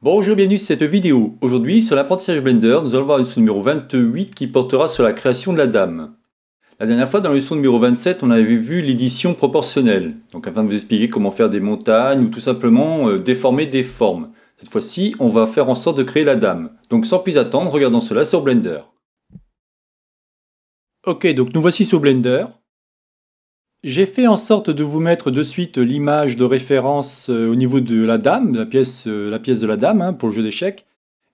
Bonjour et bienvenue sur cette vidéo. Aujourd'hui sur l'apprentissage Blender, nous allons voir la leçon numéro 28 qui portera sur la création de la dame. La dernière fois dans la leçon numéro 27, on avait vu l'édition proportionnelle, donc afin de vous expliquer comment faire des montagnes ou tout simplement euh, déformer des formes. Cette fois-ci, on va faire en sorte de créer la dame. Donc sans plus attendre, regardons cela sur Blender. Ok, donc nous voici sur Blender. J'ai fait en sorte de vous mettre de suite l'image de référence euh, au niveau de la dame, la pièce, euh, la pièce de la dame hein, pour le jeu d'échecs.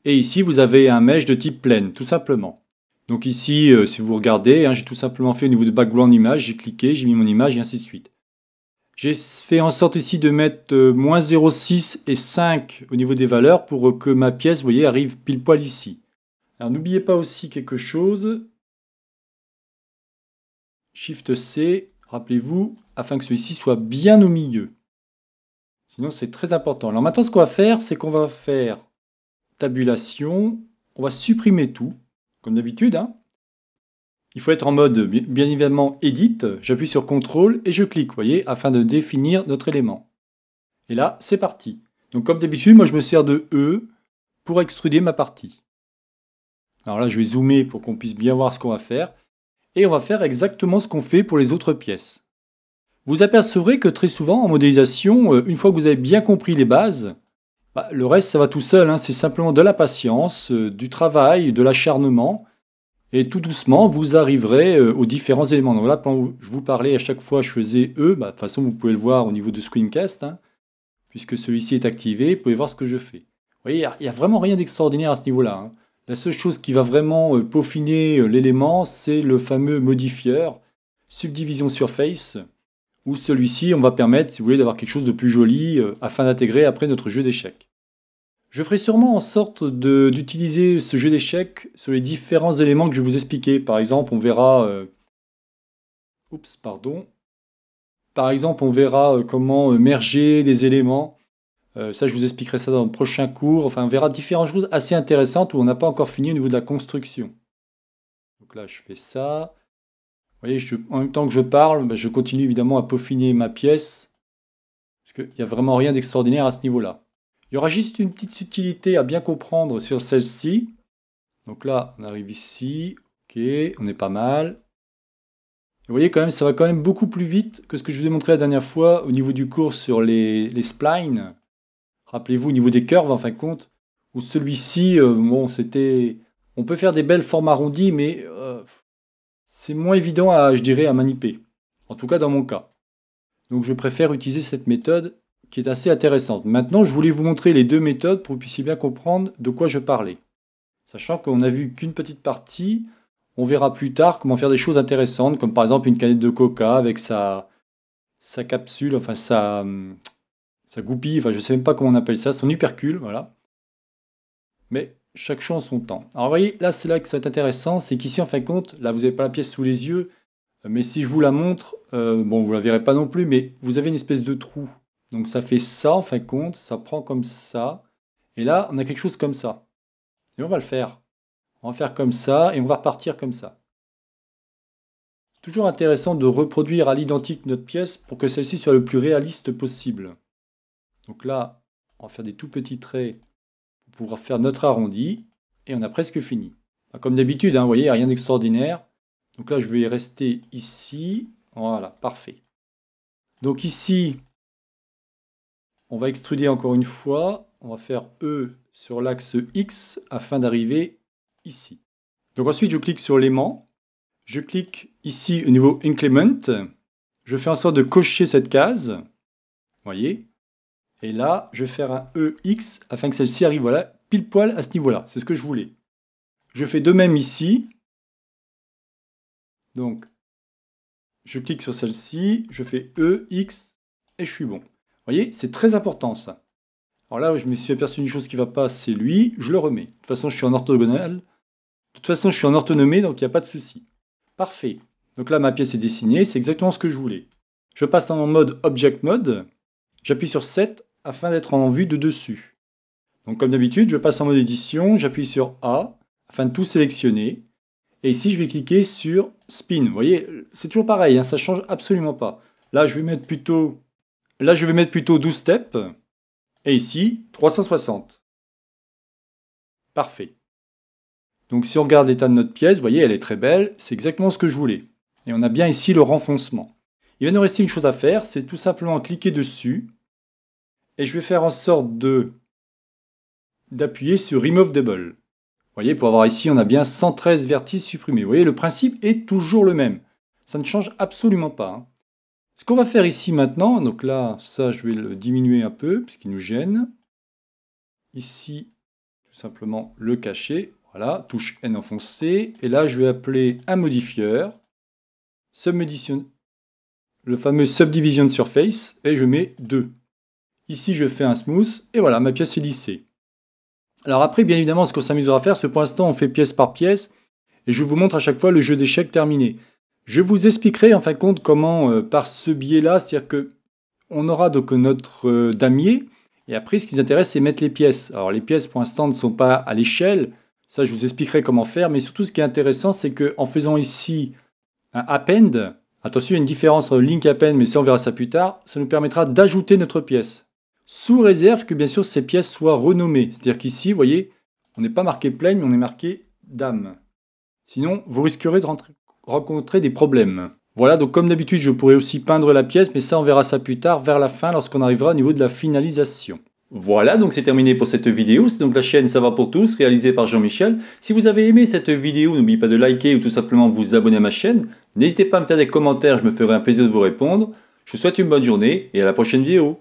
Et ici, vous avez un mesh de type pleine, tout simplement. Donc ici, euh, si vous regardez, hein, j'ai tout simplement fait au niveau de background image, j'ai cliqué, j'ai mis mon image et ainsi de suite. J'ai fait en sorte ici de mettre moins 0,6 et 5 au niveau des valeurs pour que ma pièce, vous voyez, arrive pile poil ici. Alors n'oubliez pas aussi quelque chose. Shift C, Rappelez-vous, afin que celui-ci soit bien au milieu. Sinon, c'est très important. Alors maintenant, ce qu'on va faire, c'est qu'on va faire tabulation. On va supprimer tout, comme d'habitude. Hein. Il faut être en mode, bien évidemment, Edit. J'appuie sur CTRL et je clique, vous voyez, afin de définir notre élément. Et là, c'est parti. Donc comme d'habitude, moi je me sers de E pour extruder ma partie. Alors là, je vais zoomer pour qu'on puisse bien voir ce qu'on va faire et on va faire exactement ce qu'on fait pour les autres pièces. Vous apercevrez que très souvent en modélisation, euh, une fois que vous avez bien compris les bases, bah, le reste ça va tout seul, hein. c'est simplement de la patience, euh, du travail, de l'acharnement, et tout doucement vous arriverez euh, aux différents éléments. Donc là, quand je vous parlais à chaque fois, je faisais E, bah, de toute façon vous pouvez le voir au niveau de screencast, hein, puisque celui-ci est activé, vous pouvez voir ce que je fais. Vous voyez, il n'y a, vraiment rien d'extraordinaire à ce niveau-là. Hein. La seule chose qui va vraiment euh, peaufiner euh, l'élément, c'est le fameux modifieur subdivision surface, où celui-ci, on va permettre, si vous voulez, d'avoir quelque chose de plus joli euh, afin d'intégrer après notre jeu d'échecs. Je ferai sûrement en sorte d'utiliser ce jeu d'échecs sur les différents éléments que je vais vous expliquer. Par exemple, on verra... pardon. Par exemple, on verra comment merger des éléments euh, ça, je vous expliquerai ça dans le prochain cours. Enfin, on verra différentes choses assez intéressantes où on n'a pas encore fini au niveau de la construction. Donc là, je fais ça. Vous voyez, en même temps que je parle, ben, je continue évidemment à peaufiner ma pièce. Parce qu'il n'y a vraiment rien d'extraordinaire à ce niveau-là. Il y aura juste une petite subtilité à bien comprendre sur celle-ci. Donc là, on arrive ici. Ok, on est pas mal. vous voyez quand même, ça va quand même beaucoup plus vite que ce que je vous ai montré la dernière fois au niveau du cours sur les, les splines. Rappelez-vous, au niveau des curves, en fin de compte, où celui-ci, euh, bon, c'était. On peut faire des belles formes arrondies, mais euh, c'est moins évident, à, je dirais, à manipuler. En tout cas, dans mon cas. Donc, je préfère utiliser cette méthode qui est assez intéressante. Maintenant, je voulais vous montrer les deux méthodes pour que vous puissiez bien comprendre de quoi je parlais. Sachant qu'on n'a vu qu'une petite partie, on verra plus tard comment faire des choses intéressantes, comme par exemple une canette de coca avec sa, sa capsule, enfin sa, hum, ça goupille, enfin je sais même pas comment on appelle ça, son hypercule, voilà. Mais chaque chose en son temps. Alors vous voyez, là c'est là que ça va être intéressant, c'est qu'ici en fin de compte, là vous n'avez pas la pièce sous les yeux, euh, mais si je vous la montre, euh, bon vous la verrez pas non plus, mais vous avez une espèce de trou. Donc ça fait ça en fin de compte, ça prend comme ça, et là on a quelque chose comme ça. Et on va le faire. On va faire comme ça, et on va repartir comme ça. C'est Toujours intéressant de reproduire à l'identique notre pièce pour que celle-ci soit le plus réaliste possible. Donc là, on va faire des tout petits traits pour pouvoir faire notre arrondi, et on a presque fini. Bah, comme d'habitude, hein, vous voyez, rien d'extraordinaire. Donc là, je vais rester ici. Voilà, parfait. Donc ici, on va extruder encore une fois. On va faire E sur l'axe X afin d'arriver ici. Donc ensuite, je clique sur l'aimant. Je clique ici au niveau Inclement. Je fais en sorte de cocher cette case. Vous voyez et là, je vais faire un EX afin que celle-ci arrive voilà, pile poil à ce niveau-là. C'est ce que je voulais. Je fais de même ici. Donc, je clique sur celle-ci, je fais EX et je suis bon. Vous voyez, c'est très important ça. Alors là, je me suis aperçu d'une chose qui ne va pas, c'est lui, je le remets. De toute façon, je suis en orthogonal. De toute façon, je suis en orthonomie, donc il n'y a pas de souci. Parfait. Donc là, ma pièce est dessinée, c'est exactement ce que je voulais. Je passe en mode Object Mode, j'appuie sur 7, afin d'être en vue de dessus. Donc comme d'habitude, je passe en mode édition, j'appuie sur A afin de tout sélectionner. Et ici, je vais cliquer sur Spin. Vous voyez, c'est toujours pareil, hein, ça ne change absolument pas. Là, je vais mettre plutôt, là, je vais mettre plutôt 12 steps. Et ici, 360. Parfait. Donc si on regarde l'état de notre pièce, vous voyez, elle est très belle, c'est exactement ce que je voulais. Et on a bien ici le renfoncement. Il va nous rester une chose à faire, c'est tout simplement cliquer dessus et je vais faire en sorte de d'appuyer sur Remove Double. Vous voyez, pour avoir ici, on a bien 113 vertices supprimés. Vous voyez, le principe est toujours le même. Ça ne change absolument pas. Hein. Ce qu'on va faire ici maintenant, donc là, ça, je vais le diminuer un peu, puisqu'il nous gêne. Ici, tout simplement, le cacher. Voilà, touche N enfoncé Et là, je vais appeler un modifieur. le fameux subdivision surface. Et je mets 2. Ici, je fais un smooth, et voilà, ma pièce est lissée. Alors après, bien évidemment, ce qu'on s'amusera à faire, c'est pour l'instant, on fait pièce par pièce, et je vous montre à chaque fois le jeu d'échecs terminé. Je vous expliquerai en fin de compte comment, euh, par ce biais-là, c'est-à-dire que on aura donc notre euh, damier, et après, ce qui nous intéresse, c'est mettre les pièces. Alors les pièces, pour l'instant, ne sont pas à l'échelle, ça, je vous expliquerai comment faire, mais surtout, ce qui est intéressant, c'est qu'en faisant ici un append, attention, il y a une différence entre link append, mais ça, on verra ça plus tard, ça nous permettra d'ajouter notre pièce sous réserve que bien sûr ces pièces soient renommées. C'est-à-dire qu'ici, vous voyez, on n'est pas marqué pleine, mais on est marqué dame. Sinon, vous risquerez de rencontrer des problèmes. Voilà, donc comme d'habitude, je pourrais aussi peindre la pièce, mais ça, on verra ça plus tard, vers la fin, lorsqu'on arrivera au niveau de la finalisation. Voilà, donc c'est terminé pour cette vidéo. C'est donc la chaîne Ça va pour tous, réalisée par Jean-Michel. Si vous avez aimé cette vidéo, n'oubliez pas de liker ou tout simplement vous abonner à ma chaîne. N'hésitez pas à me faire des commentaires, je me ferai un plaisir de vous répondre. Je vous souhaite une bonne journée et à la prochaine vidéo.